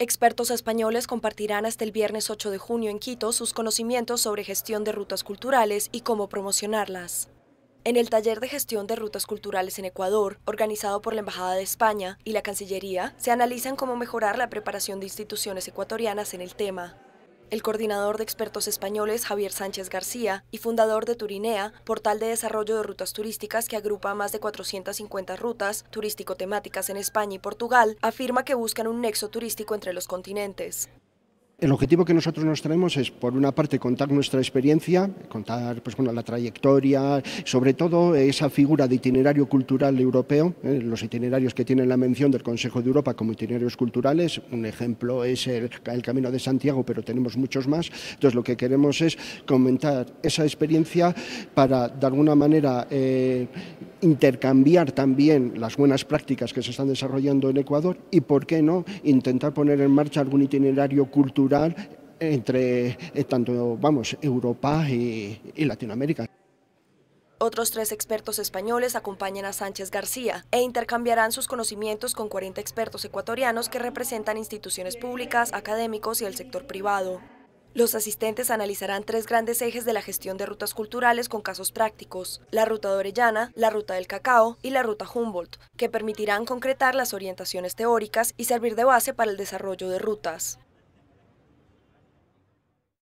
Expertos españoles compartirán hasta el viernes 8 de junio en Quito sus conocimientos sobre gestión de rutas culturales y cómo promocionarlas. En el taller de gestión de rutas culturales en Ecuador, organizado por la Embajada de España y la Cancillería, se analizan cómo mejorar la preparación de instituciones ecuatorianas en el tema. El coordinador de expertos españoles Javier Sánchez García y fundador de Turinea, portal de desarrollo de rutas turísticas que agrupa más de 450 rutas turístico-temáticas en España y Portugal, afirma que buscan un nexo turístico entre los continentes. El objetivo que nosotros nos traemos es, por una parte, contar nuestra experiencia, contar pues, bueno, la trayectoria, sobre todo esa figura de itinerario cultural europeo, ¿eh? los itinerarios que tienen la mención del Consejo de Europa como itinerarios culturales. Un ejemplo es el, Camino de Santiago, pero tenemos muchos más. Entonces, lo que queremos es comentar esa experiencia para, de alguna manera, eh, intercambiar también las buenas prácticas que se están desarrollando en Ecuador y, por qué no, intentar poner en marcha algún itinerario cultural entre eh, tanto, vamos, Europa y, y Latinoamérica. Otros tres expertos españoles acompañan a Sánchez García e intercambiarán sus conocimientos con 40 expertos ecuatorianos que representan instituciones públicas, académicos y el sector privado. Los asistentes analizarán tres grandes ejes de la gestión de rutas culturales con casos prácticos, la Ruta de Orellana, la Ruta del Cacao y la Ruta Humboldt, que permitirán concretar las orientaciones teóricas y servir de base para el desarrollo de rutas.